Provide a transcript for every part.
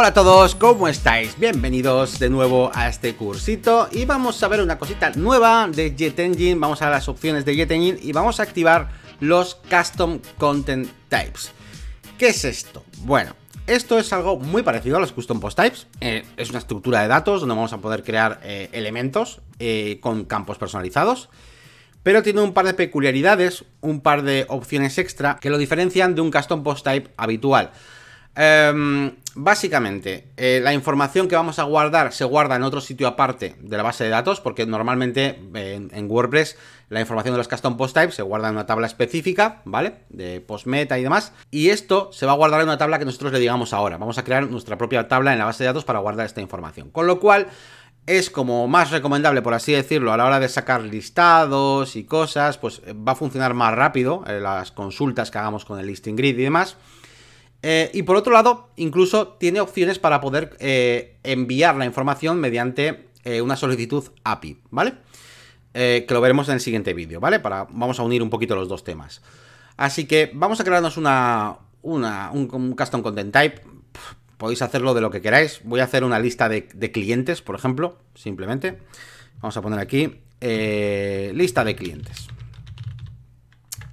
Hola a todos, ¿cómo estáis? Bienvenidos de nuevo a este cursito y vamos a ver una cosita nueva de Jet Engine, vamos a las opciones de Jet y vamos a activar los Custom Content Types. ¿Qué es esto? Bueno, esto es algo muy parecido a los Custom Post Types, eh, es una estructura de datos donde vamos a poder crear eh, elementos eh, con campos personalizados pero tiene un par de peculiaridades, un par de opciones extra que lo diferencian de un custom post type habitual. Em, básicamente, eh, la información que vamos a guardar se guarda en otro sitio aparte de la base de datos, porque normalmente en, WordPress la información de los custom post types se guarda en una tabla específica, ¿vale? De post meta y demás. Y esto se va a guardar en una tabla que nosotros le digamos ahora. Vamos a crear nuestra propia tabla en la base de datos para guardar esta información. Con lo cual, es como más recomendable, por así decirlo, a la hora de sacar listados y cosas, pues eh, va a funcionar más rápido eh, las consultas que hagamos con el listing grid y demás. Eh, y por otro lado, incluso tiene opciones para poder eh, enviar la información mediante eh, una solicitud API, ¿vale? que lo veremos en el siguiente vídeo, ¿vale? Para, vamos a unir un poquito los dos temas. Así que vamos a crearnos un, custom content type. Podéis hacerlo de lo que queráis. Voy a hacer una lista de clientes, por ejemplo, simplemente. Vamos a poner aquí lista de clientes.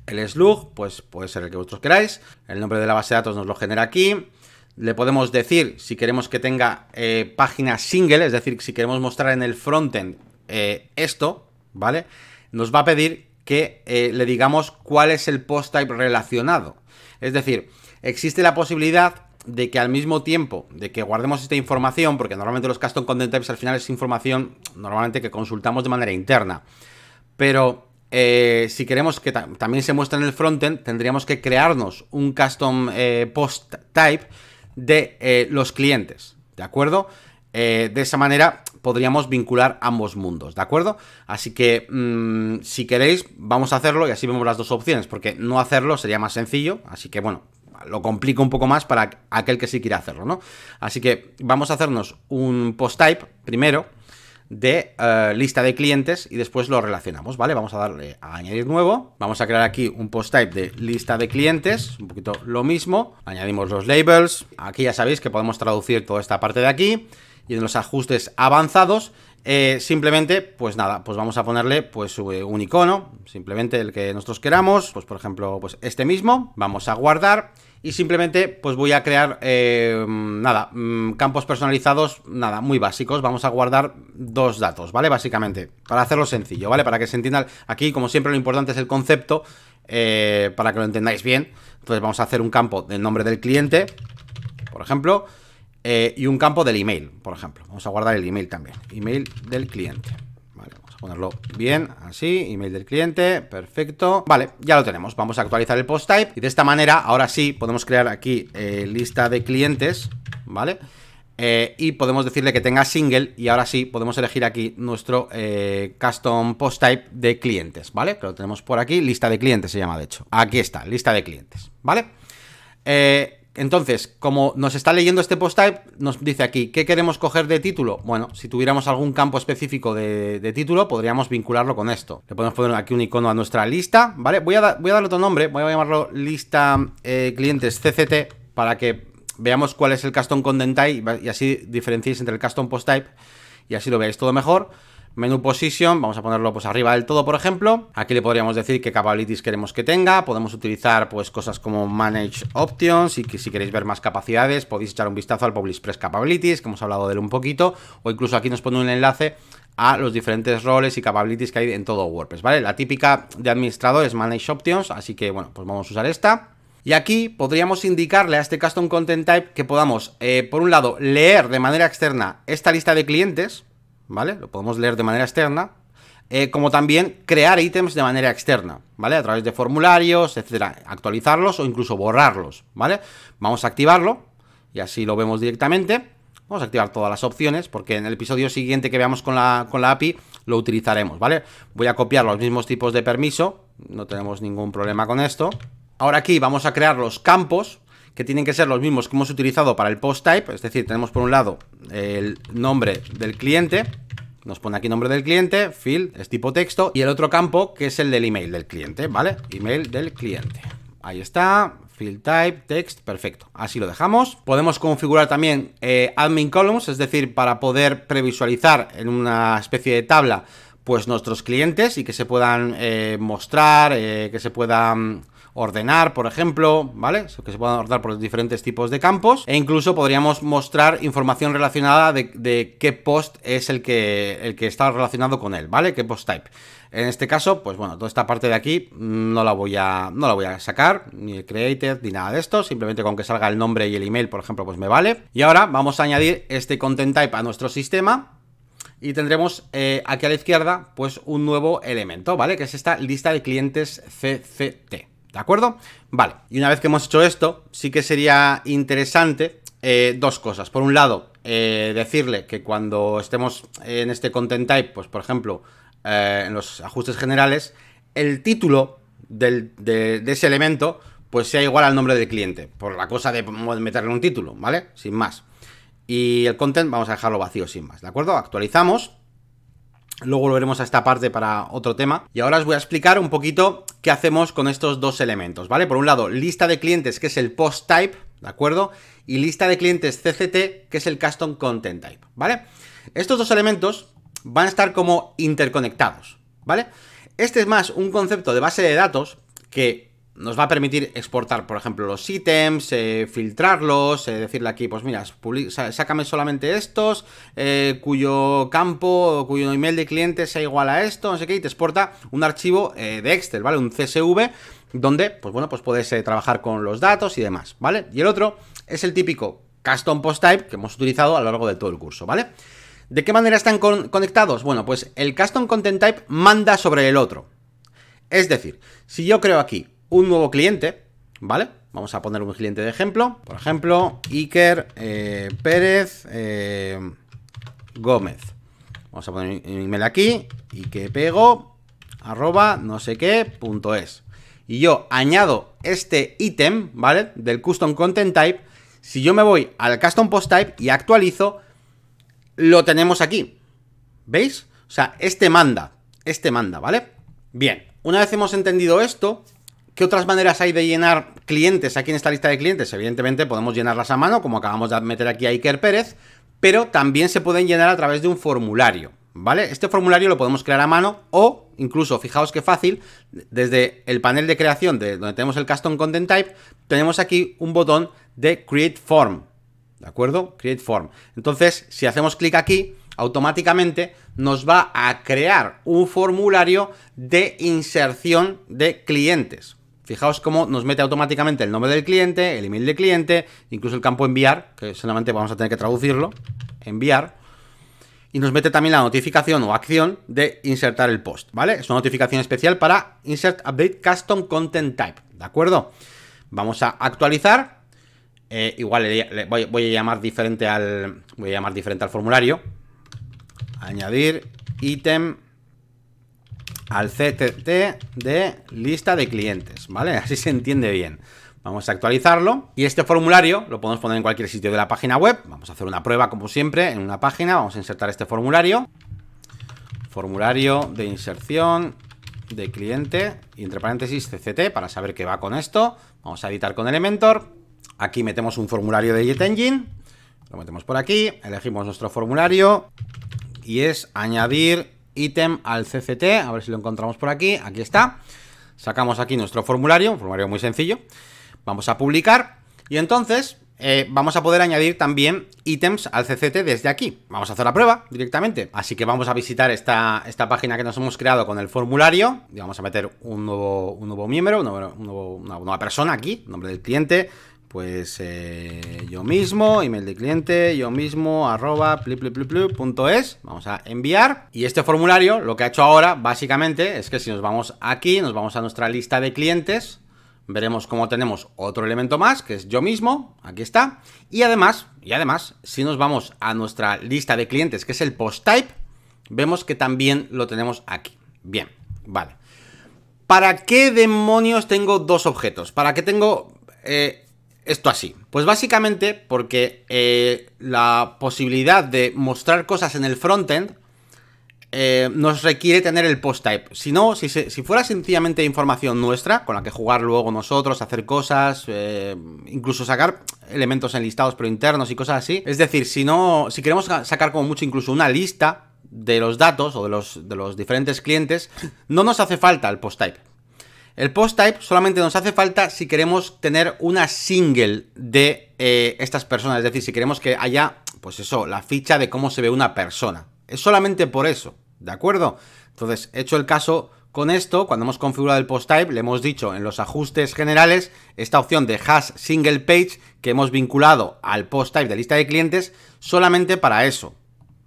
El slug, pues puede ser el que vosotros queráis. El nombre de la base de datos nos lo genera aquí. Le podemos decir si queremos que tenga eh, página single, es decir, si queremos mostrar en el frontend eh, esto, ¿vale? Nos va a pedir que eh, le digamos cuál es el post type relacionado. Es decir, existe la posibilidad de que al mismo tiempo de que guardemos esta información, porque normalmente los custom content types al final es información normalmente que consultamos de manera interna, pero eh, si queremos que también se muestre en el frontend, tendríamos que crearnos un custom eh, post type de eh, los clientes, ¿de acuerdo? de esa manera podríamos vincular ambos mundos, ¿de acuerdo? Así que mm, si queréis, vamos a hacerlo y así vemos las dos opciones, porque no hacerlo sería más sencillo, así que bueno, lo complico un poco más para aquel que sí quiera hacerlo, ¿no? Así que vamos a hacernos un post type primero, de eh, lista de clientes y después lo relacionamos, ¿vale? Vamos a darle a añadir nuevo, vamos a crear aquí un post type de lista de clientes, un poquito lo mismo, añadimos los labels, aquí ya sabéis que podemos traducir toda esta parte de aquí y en los ajustes avanzados eh, simplemente, pues nada, pues vamos a ponerle pues eh, un icono, simplemente el que nosotros queramos, pues por ejemplo, pues este mismo, vamos a guardar y simplemente pues voy a crear, eh, nada, mm, campos personalizados, nada, muy básicos. Vamos a guardar dos datos, ¿vale? Básicamente, para hacerlo sencillo, ¿vale? Para que se entienda aquí, como siempre, lo importante es el concepto, eh, para que lo entendáis bien. Entonces vamos a hacer un campo del nombre del cliente, por ejemplo, eh, y un campo del email, por ejemplo. Vamos a guardar el email también, email del cliente ponerlo bien, así, email del cliente, perfecto. Vale, ya lo tenemos. Vamos a actualizar el post type y de esta manera, ahora sí, podemos crear aquí eh, lista de clientes, ¿vale? Eh, y podemos decirle que tenga single y ahora sí podemos elegir aquí nuestro eh, custom post type de clientes, ¿vale? Que lo tenemos por aquí, lista de clientes se llama de hecho. Aquí está, lista de clientes, ¿vale? Eh, entonces, como nos está leyendo este post type, nos dice aquí, ¿qué queremos coger de título? Bueno, si tuviéramos algún campo específico de, título, podríamos vincularlo con esto. Le podemos poner aquí un icono a nuestra lista, ¿vale? Voy a, darle otro nombre, voy a llamarlo lista eh, clientes CCT para que veamos cuál es el custom content type y así diferenciéis entre el custom post type y así lo veáis todo mejor menú position, vamos a ponerlo pues arriba del todo, por ejemplo. Aquí le podríamos decir qué capabilities queremos que tenga, podemos utilizar pues cosas como manage options y que si queréis ver más capacidades podéis echar un vistazo al Publish Press Capabilities, que hemos hablado de él un poquito, o incluso aquí nos pone un enlace a los diferentes roles y capabilities que hay en todo WordPress, ¿vale? La típica de administrador es Manage Options, así que bueno, pues vamos a usar esta. Y aquí podríamos indicarle a este Custom Content Type que podamos, eh, por un lado, leer de manera externa esta lista de clientes, ¿vale? Lo podemos leer de manera externa, eh, como también crear ítems de manera externa, ¿vale? A través de formularios, etcétera, actualizarlos o incluso borrarlos, ¿vale? Vamos a activarlo y así lo vemos directamente. Vamos a activar todas las opciones porque en el episodio siguiente que veamos con la, API lo utilizaremos, ¿vale? Voy a copiar los mismos tipos de permiso, no tenemos ningún problema con esto. Ahora aquí vamos a crear los campos, que tienen que ser los mismos que hemos utilizado para el post type, es decir, tenemos por un lado el nombre del cliente, nos pone aquí nombre del cliente, field, es tipo texto, y el otro campo que es el del email del cliente, ¿vale? Email del cliente. Ahí está, field type, text, perfecto. Así lo dejamos. Podemos configurar también eh, admin columns, es decir, para poder previsualizar en una especie de tabla pues nuestros clientes y que se puedan eh, mostrar, eh, que se puedan ordenar, por ejemplo, ¿vale? Que se puedan ordenar por diferentes tipos de campos. E incluso podríamos mostrar información relacionada de, qué post es el que, el que está relacionado con él, ¿vale? ¿Qué post type? En este caso, pues bueno, toda esta parte de aquí mm, no la voy a, no la voy a sacar, ni el created, ni nada de esto, simplemente con que salga el nombre y el email, por ejemplo, pues me vale. Y ahora vamos a añadir este content type a nuestro sistema y tendremos eh, aquí a la izquierda pues un nuevo elemento, ¿vale? Que es esta lista de clientes CCT. ¿De acuerdo? Vale, y una vez que hemos hecho esto, sí que sería interesante eh, dos cosas. Por un lado, eh, decirle que cuando estemos en este content type, pues por ejemplo, eh, en los ajustes generales, el título de, de, ese elemento, pues sea igual al nombre del cliente, por la cosa de meterle un título, ¿vale? Sin más. Y el content vamos a dejarlo vacío sin más, ¿de acuerdo? Actualizamos Luego volveremos a esta parte para otro tema. Y ahora os voy a explicar un poquito qué hacemos con estos dos elementos, ¿vale? Por un lado, lista de clientes, que es el post type, ¿de acuerdo? Y lista de clientes CCT, que es el custom content type, ¿vale? Estos dos elementos van a estar como interconectados, ¿vale? Este es más un concepto de base de datos que nos va a permitir exportar, por ejemplo, los ítems, eh, filtrarlos, eh, decirle aquí, pues mira, sácame solamente estos, eh, cuyo campo, cuyo email de cliente sea igual a esto, no sé qué, y te exporta un archivo de Excel, ¿vale? Un CSV, donde, pues bueno, pues puedes trabajar con los datos y demás, ¿vale? Y el otro es el típico custom post type que hemos utilizado a lo largo de todo el curso, ¿vale? ¿De qué manera están conectados? Bueno, pues el custom content type manda sobre el otro. Es decir, si yo creo aquí un nuevo cliente, ¿vale? Vamos a poner un cliente de ejemplo. Por ejemplo, Iker eh, Pérez eh, Gómez. Vamos a poner un email aquí, y Pego arroba, no sé qué, punto es. Y yo añado este ítem, ¿vale? Del custom content type. Si yo me voy al custom post type y actualizo, lo tenemos aquí. ¿Veis? O sea, este manda, este manda, ¿vale? Bien, una vez hemos entendido esto, ¿Qué otras maneras hay de llenar clientes aquí en esta lista de clientes? Evidentemente podemos llenarlas a mano, como acabamos de meter aquí a Iker Pérez, pero también se pueden llenar a través de un formulario, ¿vale? Este formulario lo podemos crear a mano o incluso, fijaos qué fácil, desde el panel de creación de donde tenemos el Custom Content Type, tenemos aquí un botón de Create Form, ¿de acuerdo? Create Form. Entonces, si hacemos clic aquí, automáticamente nos va a crear un formulario de inserción de clientes, Fijaos cómo nos mete automáticamente el nombre del cliente, el email del cliente, incluso el campo enviar, que solamente vamos a tener que traducirlo, enviar. Y nos mete también la notificación o acción de insertar el post, ¿vale? Es una notificación especial para Insert Update Custom Content Type, ¿de acuerdo? Vamos a actualizar. Eh, igual le, voy, a llamar diferente al. Voy a llamar diferente al formulario. Añadir ítem al CTT de lista de clientes, ¿vale? Así se entiende bien. Vamos a actualizarlo y este formulario lo podemos poner en cualquier sitio de la página web. Vamos a hacer una prueba como siempre en una página. Vamos a insertar este formulario. Formulario de inserción de cliente y entre paréntesis CCT para saber qué va con esto. Vamos a editar con Elementor. Aquí metemos un formulario de JetEngine, Lo metemos por aquí. Elegimos nuestro formulario y es añadir ítem al CCT, a ver si lo encontramos por aquí, aquí está. Sacamos aquí nuestro formulario, un formulario muy sencillo. Vamos a publicar y entonces eh, vamos a poder añadir también ítems al CCT desde aquí. Vamos a hacer la prueba directamente. Así que vamos a visitar esta, esta página que nos hemos creado con el formulario. Y vamos a meter un nuevo, miembro, una nueva persona aquí, nombre del cliente, pues eh, yo mismo, email de cliente, yo mismo, arroba, pli, punto es. Vamos a enviar. Y este formulario, lo que ha hecho ahora, básicamente, es que si nos vamos aquí, nos vamos a nuestra lista de clientes, veremos cómo tenemos otro elemento más, que es yo mismo, aquí está. Y además, y además, si nos vamos a nuestra lista de clientes, que es el post type, vemos que también lo tenemos aquí. Bien, vale. ¿Para qué demonios tengo dos objetos? ¿Para qué tengo eh, esto así? Pues básicamente porque eh, la posibilidad de mostrar cosas en el frontend eh, nos requiere tener el post type. Si no, si, fuera sencillamente información nuestra, con la que jugar luego nosotros, hacer cosas, eh, incluso sacar elementos enlistados pero internos y cosas así. Es decir, si no, si queremos sacar como mucho incluso una lista de los datos o de los, de los diferentes clientes, no nos hace falta el post type. El post type solamente nos hace falta si queremos tener una single de eh, estas personas, es decir, si queremos que haya, pues eso, la ficha de cómo se ve una persona. Es solamente por eso, ¿de acuerdo? Entonces, hecho el caso con esto, cuando hemos configurado el post type, le hemos dicho en los ajustes generales esta opción de hash single page que hemos vinculado al post type de lista de clientes solamente para eso,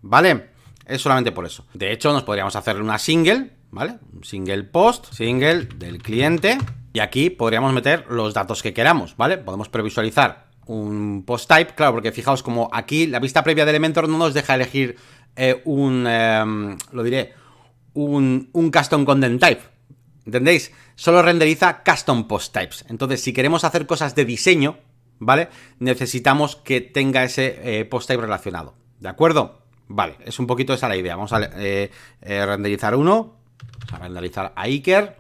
¿vale? Es solamente por eso. De hecho, nos podríamos hacerle una single ¿vale? Un single post, single del cliente. Y aquí podríamos meter los datos que queramos, ¿vale? Podemos previsualizar un post type, claro, porque fijaos como aquí la vista previa de Elementor no nos deja elegir eh, un, em, lo diré, un, un custom content type, ¿entendéis? Solo renderiza custom post types. Entonces, si queremos hacer cosas de diseño, ¿vale? Necesitamos que tenga ese eh, post type relacionado, ¿de acuerdo? Vale, es un poquito esa la idea. Vamos a eh, renderizar uno, Vamos a renderizar a Iker.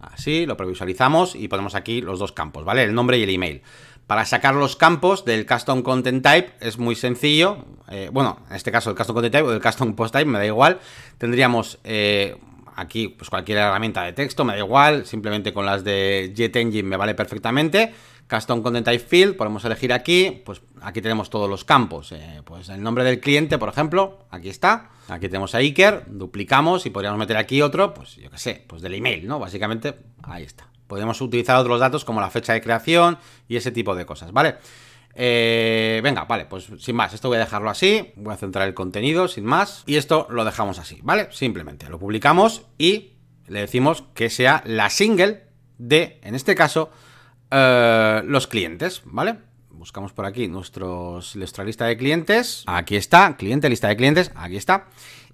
Así, lo previsualizamos y ponemos aquí los dos campos, ¿vale? El nombre y el email. Para sacar los campos del custom content type es muy sencillo. Eh, bueno, en este caso el custom content type o el custom post type, me da igual. Tendríamos eh, aquí pues cualquier herramienta de texto, me da igual. Simplemente con las de Jet Engine me vale perfectamente. Custom Content Type Field, podemos elegir aquí, pues aquí tenemos todos los campos. Eh, pues el nombre del cliente, por ejemplo, aquí está. Aquí tenemos a Iker, duplicamos y podríamos meter aquí otro, pues yo qué sé, pues del email, ¿no? Básicamente, ahí está. Podemos utilizar otros datos como la fecha de creación y ese tipo de cosas, ¿vale? Eh, venga, vale, pues sin más, esto voy a dejarlo así, voy a centrar el contenido, sin más, y esto lo dejamos así, ¿vale? Simplemente lo publicamos y le decimos que sea la single de, en este caso, eh, los clientes, ¿vale? Buscamos por aquí nuestra lista de clientes. Aquí está, cliente, lista de clientes, aquí está.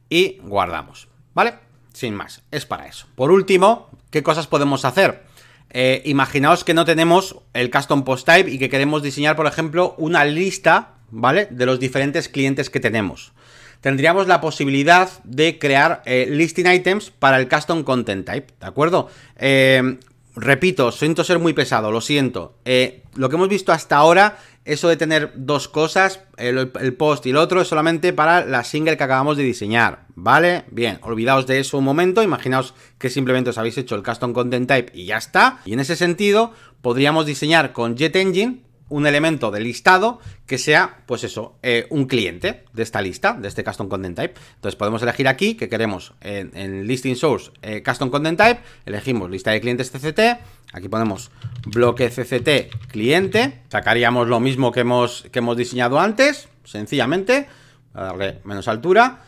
Y guardamos, ¿vale? Sin más, es para eso. Por último, ¿qué cosas podemos hacer? Eh, imaginaos que no tenemos el custom post type y que queremos diseñar, por ejemplo, una lista, ¿vale? De los diferentes clientes que tenemos. Tendríamos la posibilidad de crear eh, listing items para el custom content type, ¿de acuerdo? Eh, repito, siento ser muy pesado, lo siento. Eh, lo que hemos visto hasta ahora, eso de tener dos cosas, el, el, post y el otro, es solamente para la single que acabamos de diseñar, ¿vale? Bien, olvidaos de eso un momento, imaginaos que simplemente os habéis hecho el custom content type y ya está. Y en ese sentido, podríamos diseñar con Jet Engine un elemento de listado que sea, pues eso, eh, un cliente de esta lista, de este custom content type. Entonces podemos elegir aquí que queremos en, listing source eh, custom content type, elegimos lista de clientes CCT, aquí ponemos bloque CCT cliente, sacaríamos lo mismo que hemos, que hemos diseñado antes, sencillamente, para darle menos altura,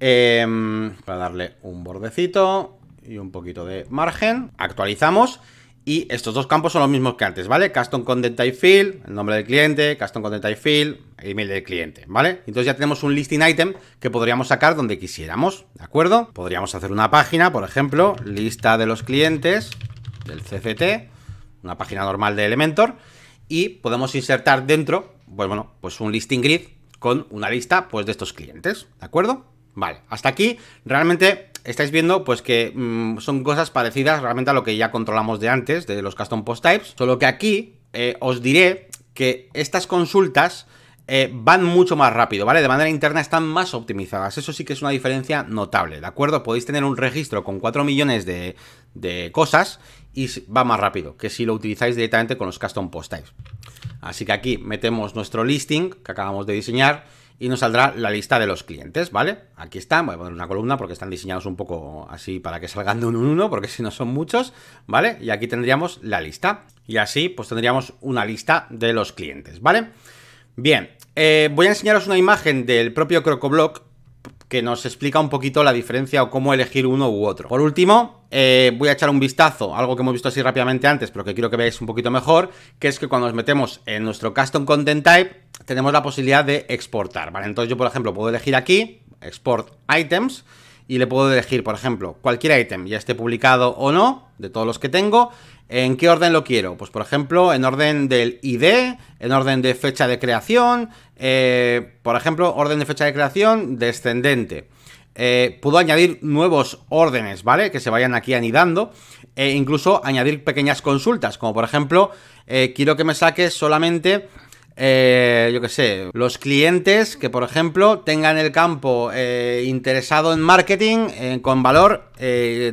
em, para darle un bordecito y un poquito de margen, actualizamos y estos dos campos son los mismos que antes, ¿vale? Custom Content Type Field, el nombre del cliente, Custom Content Type Field, email del cliente, ¿vale? Entonces ya tenemos un listing item que podríamos sacar donde quisiéramos, ¿de acuerdo? Podríamos hacer una página, por ejemplo, lista de los clientes del CCT, una página normal de Elementor, y podemos insertar dentro, pues bueno, pues un listing grid con una lista, pues, de estos clientes, ¿de acuerdo? Vale, hasta aquí realmente estáis viendo pues que mm, son cosas parecidas realmente a lo que ya controlamos de antes, de los custom post types, solo que aquí eh, os diré que estas consultas eh, van mucho más rápido, ¿vale? De manera interna están más optimizadas. Eso sí que es una diferencia notable, ¿de acuerdo? Podéis tener un registro con 4 millones de, de cosas y va más rápido que si lo utilizáis directamente con los custom post types. Así que aquí metemos nuestro listing que acabamos de diseñar y nos saldrá la lista de los clientes, ¿vale? Aquí está, voy a poner una columna porque están diseñados un poco así para que salgan de un en uno, porque si no son muchos, ¿vale? Y aquí tendríamos la lista. Y así, pues tendríamos una lista de los clientes, ¿vale? Bien, eh, voy a enseñaros una imagen del propio CrocoBlock que nos explica un poquito la diferencia o cómo elegir uno u otro. Por último, eh, voy a echar un vistazo, algo que hemos visto así rápidamente antes, pero que quiero que veáis un poquito mejor, que es que cuando nos metemos en nuestro Custom Content Type, tenemos la posibilidad de exportar, ¿vale? Entonces yo, por ejemplo, puedo elegir aquí, Export Items, y le puedo elegir, por ejemplo, cualquier item, ya esté publicado o no, de todos los que tengo, ¿en qué orden lo quiero? Pues, por ejemplo, en orden del ID, en orden de fecha de creación, eh, por ejemplo, orden de fecha de creación descendente. Eh, puedo añadir nuevos órdenes, ¿vale? Que se vayan aquí anidando. E incluso añadir pequeñas consultas, como por ejemplo, eh, quiero que me saques solamente, eh, yo qué sé, los clientes que, por ejemplo, tengan el campo eh, interesado en marketing con valor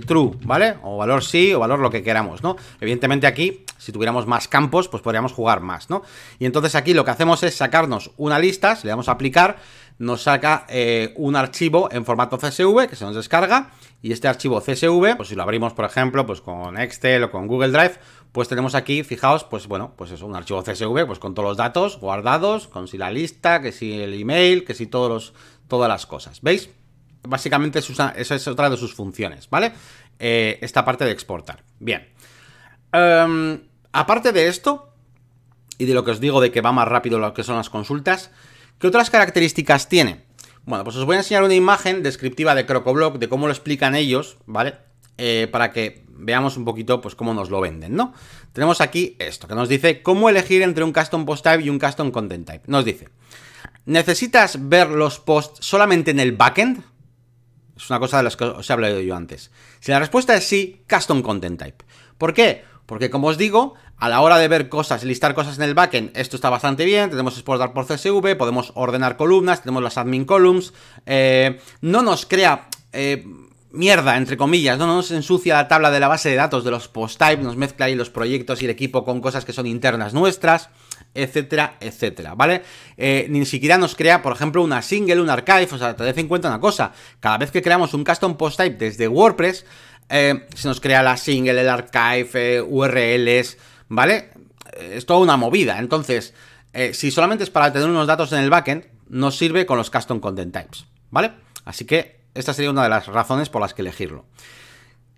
true, ¿vale? O valor sí, o valor lo que queramos, ¿no? Evidentemente aquí, si tuviéramos más campos, pues podríamos jugar más, ¿no? Y entonces aquí lo que hacemos es sacarnos una lista, le damos a aplicar nos saca eh, un archivo en formato CSV que se nos descarga y este archivo CSV, pues si lo abrimos por ejemplo pues con Excel o con Google Drive, pues tenemos aquí, fijaos, pues bueno, pues es un archivo CSV pues con todos los datos guardados, con si la lista, que si el email, que si todos todas las cosas, ¿veis? Básicamente esa es otra de sus funciones, ¿vale? Eh, esta parte de exportar. Bien. Em, aparte de esto, y de lo que os digo de que va más rápido lo que son las consultas, ¿Qué otras características tiene? Bueno, pues os voy a enseñar una imagen descriptiva de Crocoblock, de cómo lo explican ellos, ¿vale? Eh, para que veamos un poquito pues cómo nos lo venden, ¿no? Tenemos aquí esto, que nos dice cómo elegir entre un custom post type y un custom content type. Nos dice, ¿necesitas ver los posts solamente en el backend? Es una cosa de las que os he hablado yo antes. Si la respuesta es sí, custom content type. ¿Por qué? Porque como os digo, a la hora de ver cosas, listar cosas en el backend, esto está bastante bien, tenemos exportar por CSV, podemos ordenar columnas, tenemos las admin columns, eh, no nos crea... Eh, mierda, entre comillas, ¿no? nos ensucia la tabla de la base de datos de los post type, nos mezcla ahí los proyectos y el equipo con cosas que son internas nuestras, etcétera, etcétera, ¿vale? Eh, ni siquiera nos crea, por ejemplo, una single, un archive, o sea, tened en cuenta una cosa, cada vez que creamos un custom post type desde WordPress, eh, se nos crea la single, el archive, URLs, ¿vale? Eh, es toda una movida. Entonces, eh, si solamente es para tener unos datos en el backend, no sirve con los custom content types, ¿vale? Así que esta sería una de las razones por las que elegirlo.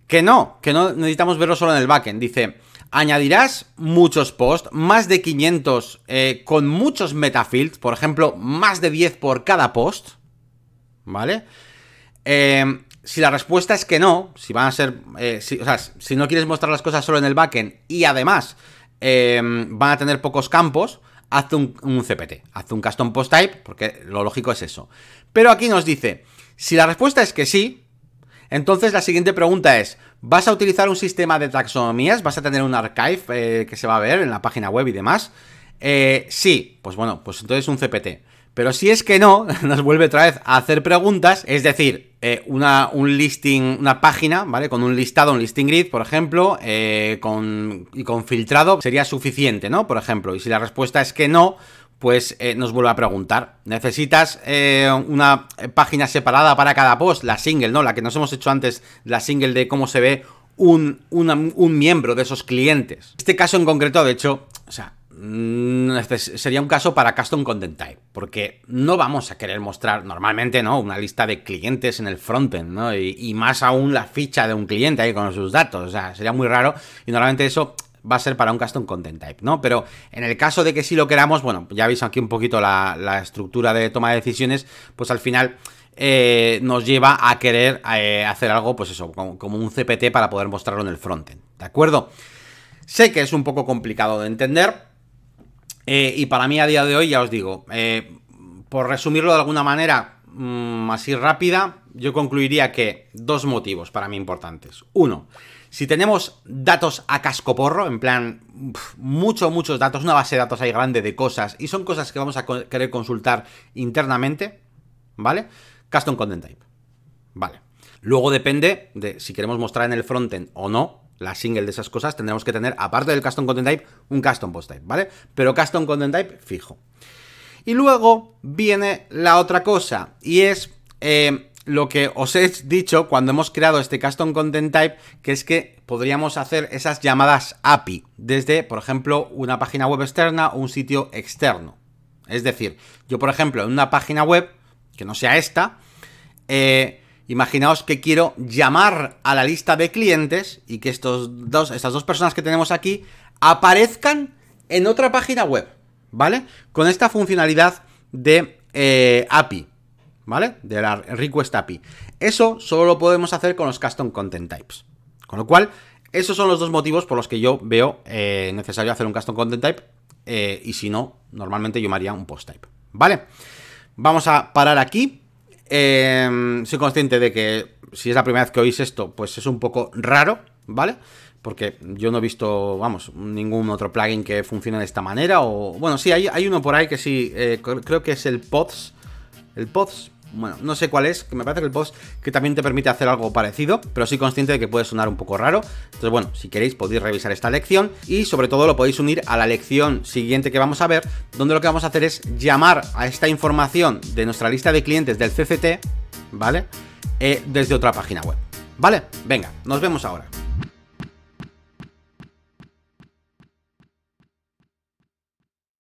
Que no, que no necesitamos verlo solo en el backend. Dice, añadirás muchos posts, más de 500 con muchos metafields, por ejemplo, más de 10 por cada post, ¿vale? Eh, si la respuesta es que no, si van a ser. Eh, si, no quieres mostrar las cosas solo en el backend y además em, van a tener pocos campos, haz un, CPT, haz un custom post type, porque lo lógico es eso. Pero aquí nos dice: si la respuesta es que sí, entonces la siguiente pregunta es: ¿vas a utilizar un sistema de taxonomías? ¿Vas a tener un archive eh, que se va a ver en la página web y demás? Eh, sí, pues bueno, pues entonces un CPT. Pero si es que no, nos vuelve otra vez a hacer preguntas, es decir, eh, una, un listing, una página, ¿vale? Con un listado, un listing grid, por ejemplo, eh, con, y con filtrado sería suficiente, ¿no? Por ejemplo, y si la respuesta es que no, pues eh, nos vuelve a preguntar. ¿Necesitas una página separada para cada post? La single, ¿no? La que nos hemos hecho antes, la single de cómo se ve un, miembro de esos clientes. Este caso en concreto, de hecho, o sea, mm, este sería un caso para Custom Content Type, porque no vamos a querer mostrar normalmente ¿no? una lista de clientes en el frontend, ¿no? y, más aún la ficha de un cliente ahí con sus datos, o sea, sería muy raro y normalmente eso va a ser para un Custom Content Type, ¿no? Pero en el caso de que sí lo queramos, bueno, ya veis aquí un poquito la, la estructura de toma de decisiones, pues al final eh, nos lleva a querer eh, hacer algo, pues eso, como, un CPT para poder mostrarlo en el frontend, ¿de acuerdo? Sé que es un poco complicado de entender eh, y para mí a día de hoy, ya os digo, por resumirlo de alguna manera mm, así rápida, yo concluiría que dos motivos para mí importantes. Uno, si tenemos datos a cascoporro, en plan, muchos, muchos datos, una base de datos ahí grande de cosas, y son cosas que vamos a querer consultar internamente, ¿vale? Custom Content Type. Vale. Luego depende de si queremos mostrar en el frontend o no la single de esas cosas, tendremos que tener, aparte del Custom Content Type, un Custom Post Type, ¿vale? Pero Custom Content Type fijo. Y luego viene la otra cosa, y es eh, lo que os he dicho cuando hemos creado este Custom Content Type, que es que podríamos hacer esas llamadas API desde, por ejemplo, una página web externa o un sitio externo. Es decir, yo, por ejemplo, en una página web que no sea esta, eh, imaginaos que quiero llamar a la lista de clientes y que estos dos, estas dos personas que tenemos aquí aparezcan en otra página web, ¿vale? Con esta funcionalidad de eh, API, ¿vale? De la Request API. Eso solo lo podemos hacer con los Custom Content Types. Con lo cual, esos son los dos motivos por los que yo veo eh, necesario hacer un Custom Content Type y si no, normalmente yo haría un Post Type, ¿vale? vale Vamos a parar aquí. Em, soy consciente de que si es la primera vez que oís esto, pues es un poco raro, ¿vale? Porque yo no he visto, vamos, ningún otro plugin que funcione de esta manera. O. Bueno, sí, hay, uno por ahí que sí. Eh, creo que es el Pods. El Pods, bueno, no sé cuál es, que me parece que el post que también te permite hacer algo parecido, pero soy consciente de que puede sonar un poco raro. Entonces, bueno, si queréis podéis revisar esta lección y sobre todo lo podéis unir a la lección siguiente que vamos a ver, donde lo que vamos a hacer es llamar a esta información de nuestra lista de clientes del CCT, ¿vale? Eh, desde otra página web. ¿Vale? Venga, nos vemos ahora.